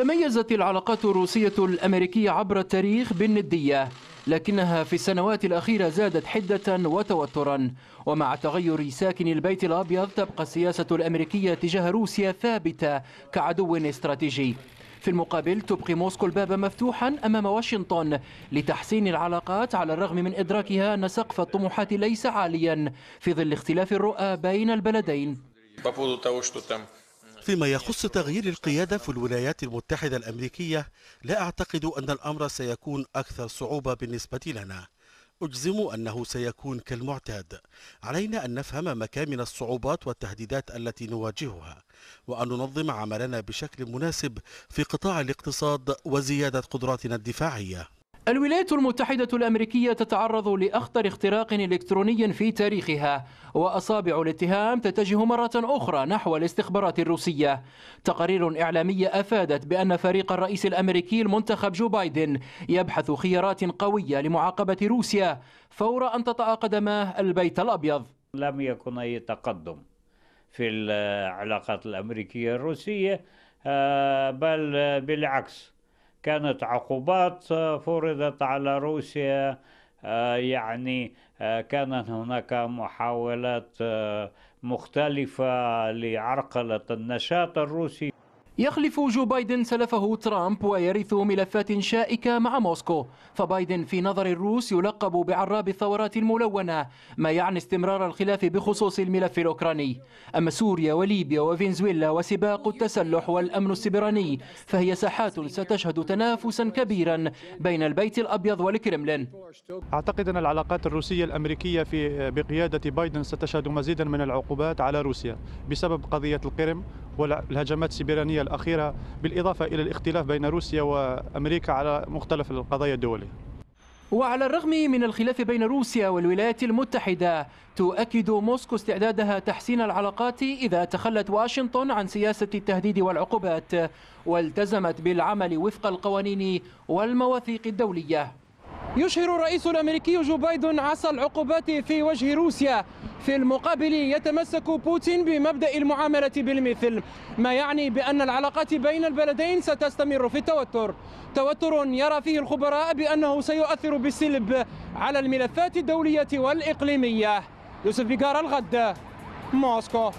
تميزت العلاقات الروسية الأمريكية عبر التاريخ بالندية لكنها في السنوات الأخيرة زادت حدة وتوترا ومع تغير ساكن البيت الأبيض تبقى السياسة الأمريكية تجاه روسيا ثابتة كعدو استراتيجي في المقابل تبقي موسكو الباب مفتوحا أمام واشنطن لتحسين العلاقات على الرغم من إدراكها أن سقف الطموحات ليس عاليا في ظل اختلاف الرؤى بين البلدين فيما يخص تغيير القيادة في الولايات المتحدة الأمريكية لا أعتقد أن الأمر سيكون أكثر صعوبة بالنسبة لنا أجزم أنه سيكون كالمعتاد علينا أن نفهم مكامن الصعوبات والتهديدات التي نواجهها وأن ننظم عملنا بشكل مناسب في قطاع الاقتصاد وزيادة قدراتنا الدفاعية الولايات المتحدة الأمريكية تتعرض لأخطر اختراق إلكتروني في تاريخها وأصابع الاتهام تتجه مرة أخرى نحو الاستخبارات الروسية تقارير إعلامية أفادت بأن فريق الرئيس الأمريكي المنتخب جو بايدن يبحث خيارات قوية لمعاقبة روسيا فور أن تطأ قدماه البيت الأبيض لم يكن أي تقدم في العلاقات الأمريكية الروسية آه، بل بالعكس كانت عقوبات آه، فرضت على روسيا آه، يعني آه، كانت هناك محاولات مختلفة لعرقلة النشاط الروسي يخلف جو بايدن سلفه ترامب ويرث ملفات شائكة مع موسكو فبايدن في نظر الروس يلقب بعراب الثورات الملونة ما يعني استمرار الخلاف بخصوص الملف الأوكراني أما سوريا وليبيا وفنزويلا وسباق التسلح والأمن السبراني فهي ساحات ستشهد تنافسا كبيرا بين البيت الأبيض والكرملين أعتقد أن العلاقات الروسية الأمريكية في بقيادة بايدن ستشهد مزيدا من العقوبات على روسيا بسبب قضية القرم والهجمات السيبرانية الأخيرة بالإضافة إلى الاختلاف بين روسيا وأمريكا على مختلف القضايا الدولية وعلى الرغم من الخلاف بين روسيا والولايات المتحدة تؤكد موسكو استعدادها تحسين العلاقات إذا تخلت واشنطن عن سياسة التهديد والعقوبات والتزمت بالعمل وفق القوانين والمواثيق الدولية يشهر الرئيس الامريكي جو بايدن عصا العقوبات في وجه روسيا في المقابل يتمسك بوتين بمبدا المعامله بالمثل ما يعني بان العلاقات بين البلدين ستستمر في التوتر توتر يرى فيه الخبراء بانه سيؤثر بالسلب على الملفات الدوليه والاقليميه يوسف بيكار الغد موسكو